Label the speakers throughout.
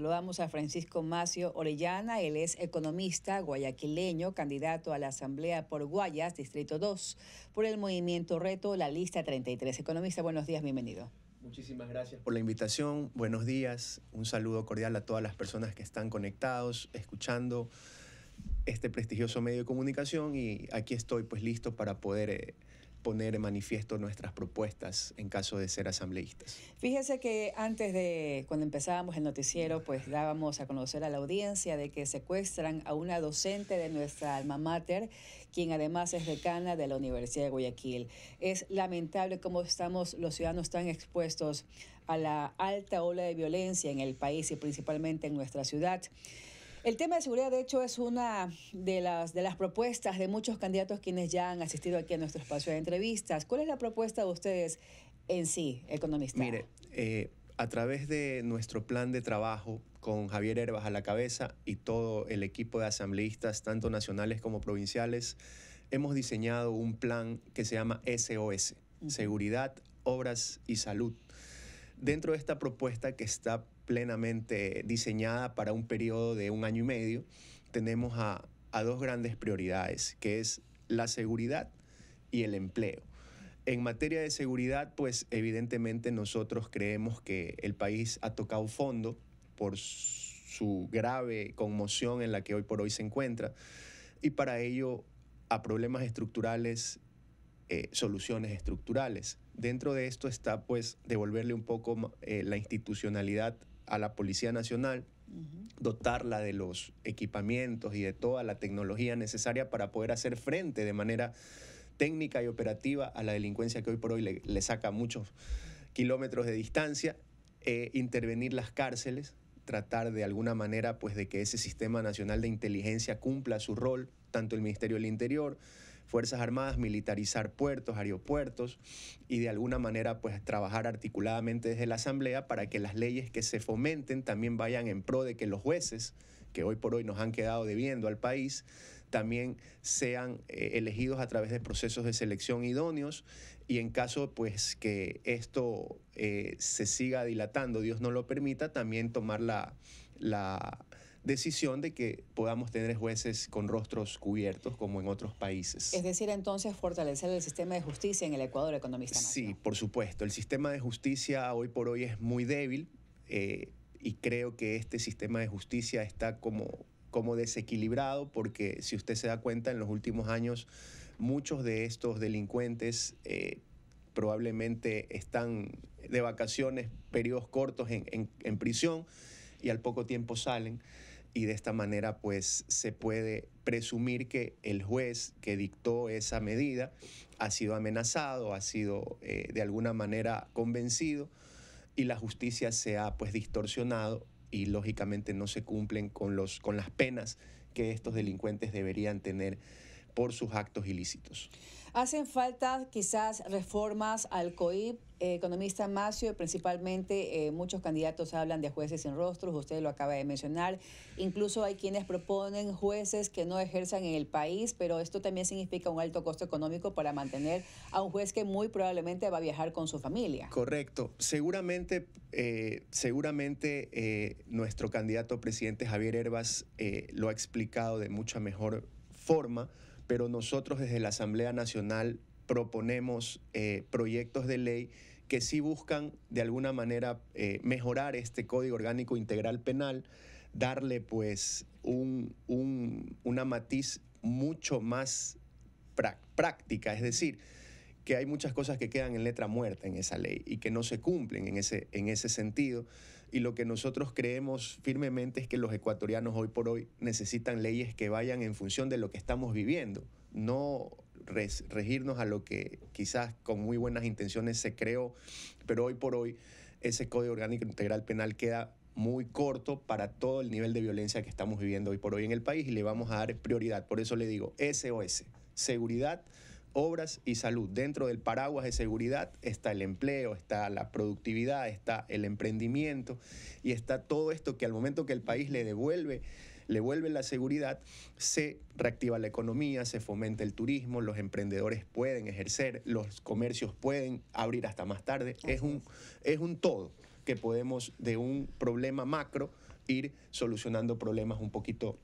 Speaker 1: Saludamos a Francisco Macio Orellana, él es economista guayaquileño, candidato a la Asamblea por Guayas, Distrito 2, por el movimiento Reto, la lista 33. Economista, buenos días, bienvenido. Muchísimas gracias
Speaker 2: por la invitación, buenos días, un saludo cordial a todas las personas que están conectados, escuchando este prestigioso medio de comunicación y aquí estoy pues listo para poder eh, poner en manifiesto nuestras propuestas en caso de ser asambleístas?
Speaker 1: Fíjese que antes de cuando empezábamos el noticiero, pues dábamos a conocer a la audiencia de que secuestran a una docente de nuestra alma mater, quien además es decana de la Universidad de Guayaquil. Es lamentable cómo estamos los ciudadanos tan expuestos a la alta ola de violencia en el país y principalmente en nuestra ciudad. El tema de seguridad, de hecho, es una de las, de las propuestas de muchos candidatos quienes ya han asistido aquí a nuestro espacio de entrevistas. ¿Cuál es la propuesta de ustedes en sí, economista? Mire,
Speaker 2: eh, a través de nuestro plan de trabajo con Javier Herbas a la cabeza y todo el equipo de asambleístas, tanto nacionales como provinciales, hemos diseñado un plan que se llama SOS, Seguridad, Obras y Salud. Dentro de esta propuesta que está plenamente diseñada para un periodo de un año y medio, tenemos a, dos grandes prioridades, que es la seguridad y el empleo. En materia de seguridad, pues evidentemente nosotros creemos que el país ha tocado fondo por su grave conmoción en la que hoy por hoy se encuentra y para ello a problemas estructurales, eh, soluciones estructurales. Dentro de esto está pues devolverle un poco eh, la institucionalidad a la Policía Nacional, dotarla de los equipamientos y de toda la tecnología necesaria para poder hacer frente de manera técnica y operativa a la delincuencia que hoy por hoy le, saca muchos kilómetros de distancia, eh, intervenir las cárceles, tratar de alguna manera pues de que ese sistema nacional de inteligencia cumpla su rol, tanto el Ministerio del Interior, Fuerzas Armadas, militarizar puertos, aeropuertos y de alguna manera pues trabajar articuladamente desde la Asamblea para que las leyes que se fomenten también vayan en pro de que los jueces, que hoy por hoy nos han quedado debiendo al país, también sean eh, elegidos a través de procesos de selección idóneos y en caso pues que esto eh, se siga dilatando, Dios no lo permita, también tomar la, la, decisión de que podamos tener jueces con rostros cubiertos como en otros países.
Speaker 1: Es decir, entonces fortalecer el sistema de justicia en el Ecuador, economista.
Speaker 2: sí, por supuesto. El sistema de justicia hoy por hoy es muy débil eh, y creo que este sistema de justicia está como como desequilibrado porque si usted se da cuenta en los últimos años muchos de estos delincuentes eh, probablemente están de vacaciones periodos cortos en, en prisión y al poco tiempo salen y de esta manera pues se puede presumir que el juez que dictó esa medida ha sido amenazado, ha sido eh, de alguna manera convencido y la justicia se ha pues distorsionado y lógicamente no se cumplen con, los, con las penas que estos delincuentes deberían tener por sus actos ilícitos.
Speaker 1: Hacen falta quizás reformas al COIP eh, economista Macio, principalmente eh, muchos candidatos hablan de jueces sin rostros, usted lo acaba de mencionar. Incluso hay quienes proponen jueces que no ejerzan en el país, pero esto también significa un alto costo económico para mantener a un juez que muy probablemente va a viajar con su familia.
Speaker 2: Correcto. Seguramente, eh, seguramente nuestro candidato presidente Javier Herbas lo ha explicado de mucha mejor forma, pero nosotros desde la Asamblea Nacional proponemos eh, proyectos de ley que sí buscan de alguna manera eh, mejorar este Código Orgánico Integral Penal, darle pues un, una matiz mucho más práctica, es decir, que hay muchas cosas que quedan en letra muerta en esa ley y que no se cumplen en ese, en ese sentido. Y lo que nosotros creemos firmemente es que los ecuatorianos hoy por hoy necesitan leyes que vayan en función de lo que estamos viviendo, no regirnos a lo que quizás con muy buenas intenciones se creó, pero hoy por hoy ese Código Orgánico Integral Penal queda muy corto para todo el nivel de violencia que estamos viviendo hoy por hoy en el país y le vamos a dar prioridad. Por eso le digo SOS, seguridad, obras y salud. Dentro del paraguas de seguridad está el empleo, está la productividad, está el emprendimiento y está todo esto que al momento que el país le devuelve le vuelve la seguridad, se reactiva la economía, se fomenta el turismo, los emprendedores pueden ejercer, los comercios pueden abrir hasta más tarde. Es un, es un todo que podemos de un problema macro ir solucionando problemas un poquito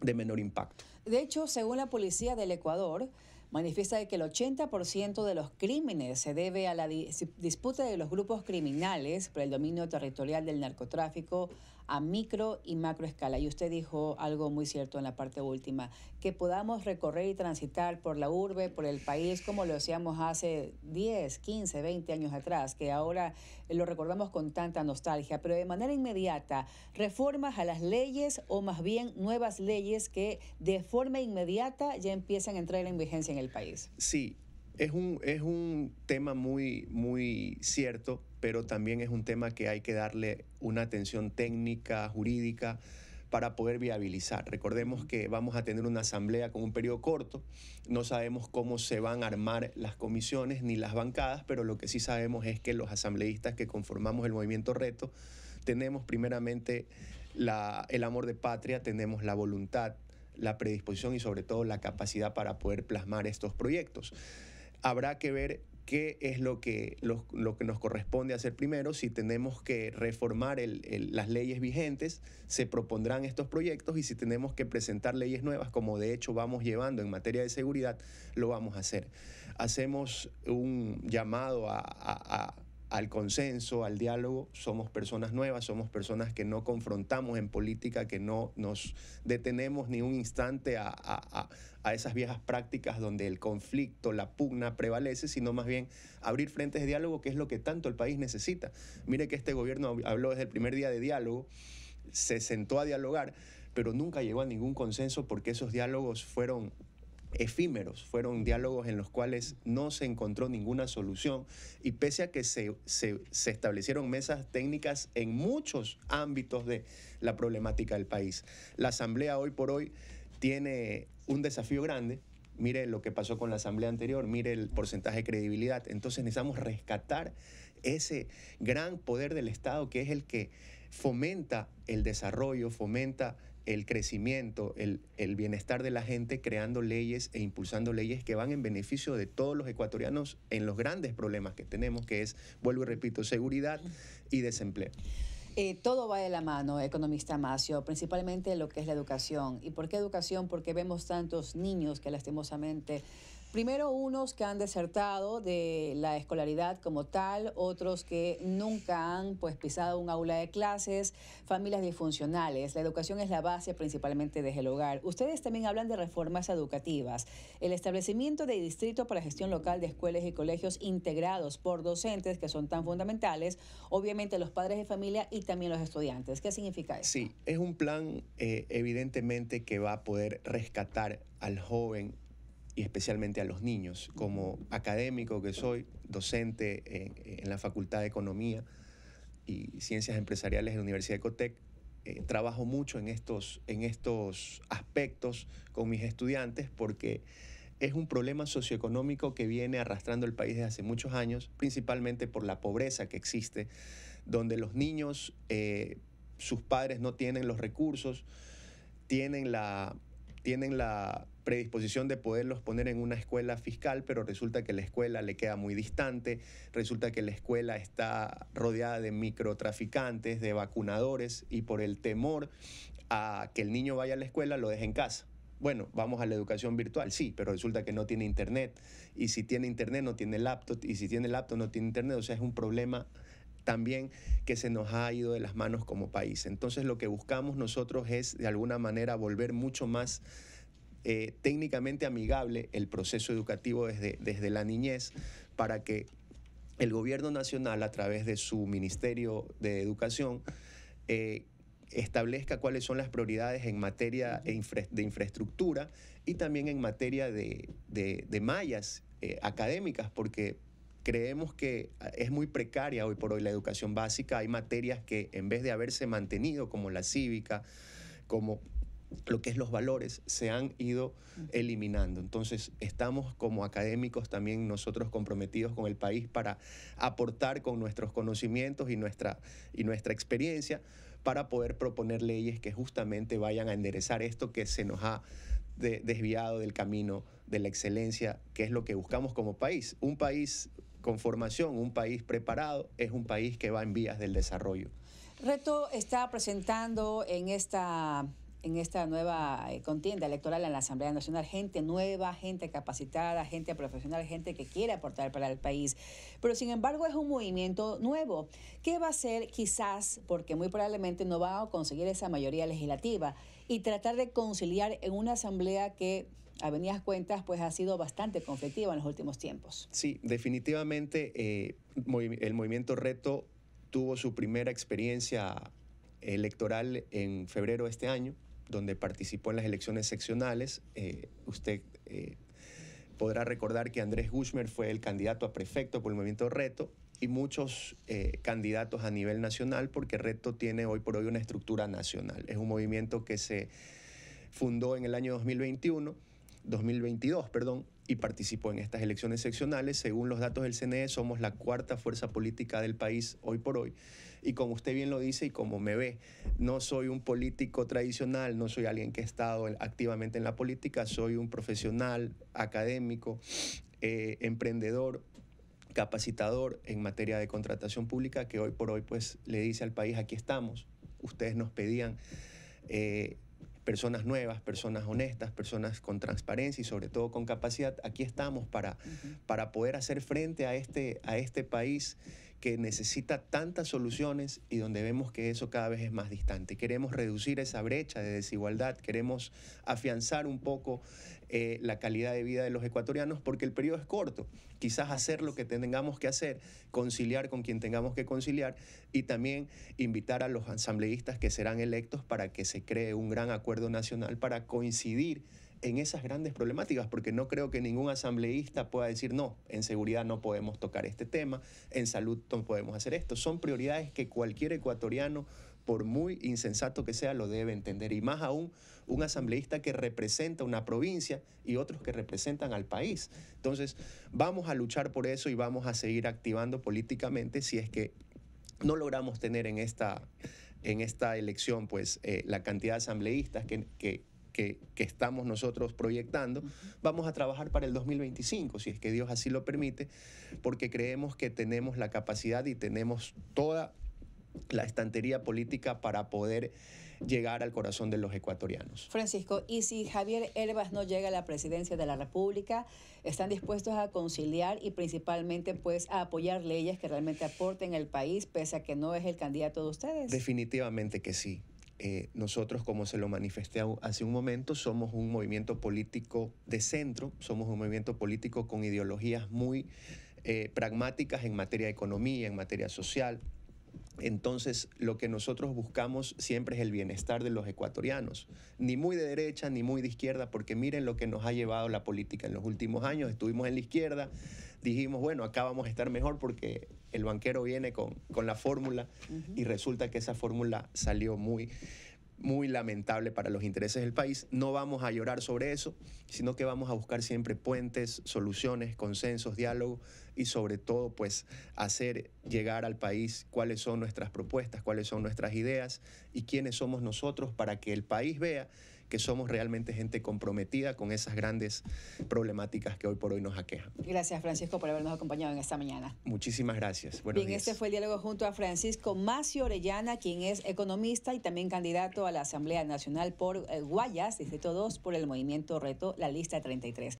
Speaker 2: de menor impacto.
Speaker 1: De hecho, según la policía del Ecuador, manifiesta que el 80% de los crímenes se debe a la disputa de los grupos criminales por el dominio territorial del narcotráfico a micro y macro escala. Y usted dijo algo muy cierto en la parte última, que podamos recorrer y transitar por la urbe, por el país, como lo hacíamos hace 10, 15, 20 años atrás, que ahora lo recordamos con tanta nostalgia, pero de manera inmediata, reformas a las leyes o más bien nuevas leyes que de forma inmediata ya empiezan a entrar en vigencia en el el país.
Speaker 2: Sí, es un, es un tema muy, muy cierto, pero también es un tema que hay que darle una atención técnica, jurídica, para poder viabilizar. Recordemos que vamos a tener una asamblea con un periodo corto, no sabemos cómo se van a armar las comisiones ni las bancadas, pero lo que sí sabemos es que los asambleístas que conformamos el movimiento Reto tenemos primeramente la, el amor de patria, tenemos la voluntad, la predisposición y sobre todo la capacidad para poder plasmar estos proyectos. Habrá que ver qué es lo que, que nos corresponde hacer primero, si tenemos que reformar las leyes vigentes, se propondrán estos proyectos y si tenemos que presentar leyes nuevas, como de hecho vamos llevando en materia de seguridad, lo vamos a hacer. Hacemos un llamado a al consenso, al diálogo. Somos personas nuevas, somos personas que no confrontamos en política, que no nos detenemos ni un instante a, esas viejas prácticas donde el conflicto, la pugna prevalece, sino más bien abrir frentes de diálogo, que es lo que tanto el país necesita. Mire que este gobierno habló desde el primer día de diálogo, se sentó a dialogar, pero nunca llegó a ningún consenso porque esos diálogos fueron efímeros, fueron diálogos en los cuales no se encontró ninguna solución y pese a que se, se, establecieron mesas técnicas en muchos ámbitos de la problemática del país. La Asamblea hoy por hoy tiene un desafío grande. Mire lo que pasó con la asamblea anterior, mire el porcentaje de credibilidad. Entonces necesitamos rescatar ese gran poder del Estado que es el que fomenta el desarrollo, fomenta el crecimiento, el, bienestar de la gente, creando leyes e impulsando leyes que van en beneficio de todos los ecuatorianos en los grandes problemas que tenemos, que es, vuelvo y repito, seguridad y desempleo.
Speaker 1: Eh, todo va de la mano, economista Macio, principalmente lo que es la educación. ¿Y por qué educación? Porque vemos tantos niños que lastimosamente Primero unos que han desertado de la escolaridad como tal, otros que nunca han pues pisado un aula de clases, familias disfuncionales. La educación es la base principalmente desde el hogar. Ustedes también hablan de reformas educativas, el establecimiento de distrito para gestión local de escuelas y colegios integrados por docentes que son tan fundamentales, obviamente los padres de familia y también los estudiantes. ¿Qué significa eso?
Speaker 2: Sí, es un plan eh, evidentemente que va a poder rescatar al joven y especialmente a los niños. Como académico que soy, docente en, la Facultad de Economía y Ciencias Empresariales de la Universidad de Ecotec, eh, trabajo mucho en estos, en estos aspectos con mis estudiantes porque es un problema socioeconómico que viene arrastrando el país desde hace muchos años, principalmente por la pobreza que existe, donde los niños, eh, sus padres no tienen los recursos, tienen la tienen la predisposición de poderlos poner en una escuela fiscal, pero resulta que la escuela le queda muy distante, resulta que la escuela está rodeada de microtraficantes, de vacunadores, y por el temor a que el niño vaya a la escuela, lo deje en casa. Bueno, vamos a la educación virtual, sí, pero resulta que no tiene internet, y si tiene internet no tiene laptop, y si tiene laptop no tiene internet, o sea, es un problema también que se nos ha ido de las manos como país. Entonces lo que buscamos nosotros es de alguna manera volver mucho más eh, técnicamente amigable el proceso educativo desde, desde la niñez para que el gobierno nacional a través de su Ministerio de Educación eh, establezca cuáles son las prioridades en materia e de infraestructura y también en materia de, mallas eh, académicas, porque creemos que ah, es muy precaria hoy por hoy la educación básica. Hay materias que en vez de haberse mantenido, como la cívica, como lo que es los valores, se han ido eliminando. Entonces, estamos como académicos también nosotros comprometidos con el país para aportar con nuestros conocimientos y nuestra, y nuestra experiencia para poder proponer leyes que justamente vayan a enderezar esto que se nos ha desviado del camino de la excelencia, que es lo que buscamos como país. Un país con formación, un país preparado, es un país que va en vías del desarrollo.
Speaker 1: Reto está presentando en esta, en esta nueva eh, contienda electoral en la Asamblea Nacional gente nueva, gente capacitada, gente profesional, gente que quiere aportar para el país. Pero sin embargo es un movimiento nuevo que va a ser quizás, porque muy probablemente no va a conseguir esa mayoría legislativa, y tratar de conciliar en una asamblea que a venidas cuentas, pues ha sido bastante conflictiva en los últimos tiempos.
Speaker 2: Sí, definitivamente eh, el movimiento Reto tuvo su primera experiencia electoral en febrero de este año, donde participó en las elecciones seccionales. Eh, usted eh, podrá recordar que Andrés Gushmer fue el candidato a prefecto por el movimiento Reto y muchos candidatos a nivel nacional, porque Reto tiene hoy por hoy una estructura nacional. Es un movimiento que se fundó en el año 2021 2022, perdón, y participó en estas elecciones seccionales. Según los datos del CNE, somos la cuarta fuerza política del país hoy por hoy. Y como usted bien lo dice y como me ve, no soy un político tradicional, no soy alguien que ha estado activamente en la política, soy un profesional, académico, eh, emprendedor capacitador en materia de contratación pública que hoy por hoy pues le dice al país aquí estamos, ustedes nos pedían eh, personas nuevas, personas honestas, personas con transparencia y sobre todo con capacidad. Aquí estamos para, para poder hacer frente a este, a este país que necesita tantas soluciones y donde vemos que eso cada vez es más distante. Queremos reducir esa brecha de desigualdad, queremos afianzar un poco eh, la calidad de vida de los ecuatorianos porque el periodo es corto. Quizás hacer lo que tengamos que hacer, conciliar con quien tengamos que conciliar y también invitar a los asambleístas que serán electos para que se cree un gran acuerdo nacional para coincidir en esas grandes problemáticas, porque no creo que ningún asambleísta pueda decir, no, en seguridad no podemos tocar este tema, en salud no podemos hacer esto. Son prioridades que cualquier ecuatoriano, por muy insensato que sea, lo debe entender. Y más aún, un asambleísta que representa una provincia y otros que representan al país. Entonces, vamos a luchar por eso y vamos a seguir activando políticamente si es que no logramos tener en esta en esta elección, pues eh, la cantidad de asambleístas que, que, que, estamos nosotros proyectando, vamos a trabajar para el 2025, si es que Dios así lo permite, porque creemos que tenemos la capacidad y tenemos toda la estantería política para poder llegar al corazón de los ecuatorianos.
Speaker 1: Francisco, ¿y si Javier Herbas no llega a la presidencia de la República, están dispuestos a conciliar y principalmente pues a apoyar leyes que realmente aporten al país, pese a que no es el candidato de ustedes?
Speaker 2: Definitivamente que sí. Eh, nosotros, como se lo manifesté hace un momento, somos un movimiento político de centro, somos un movimiento político con ideologías muy eh, pragmáticas en materia de economía, en materia social, entonces, lo que nosotros buscamos siempre es el bienestar de los ecuatorianos, ni muy de derecha ni muy de izquierda, porque miren lo que nos ha llevado la política. En los últimos años estuvimos en la izquierda, dijimos, bueno, acá vamos a estar mejor porque el banquero viene con, la fórmula y resulta que esa fórmula salió muy muy lamentable para los intereses del país. No vamos a llorar sobre eso, sino que vamos a buscar siempre puentes, soluciones, consensos, diálogo y sobre todo pues hacer llegar al país cuáles son nuestras propuestas, cuáles son nuestras ideas y quiénes somos nosotros para que el país vea que somos realmente gente comprometida con esas grandes problemáticas que hoy por hoy nos aquejan.
Speaker 1: Gracias, Francisco, por habernos acompañado en esta mañana.
Speaker 2: Muchísimas gracias. Bien, este
Speaker 1: fue el diálogo junto a Francisco Macio Orellana, quien es economista y también candidato a la Asamblea Nacional por eh, Guayas, Distrito 2, por el movimiento Reto, la lista 33.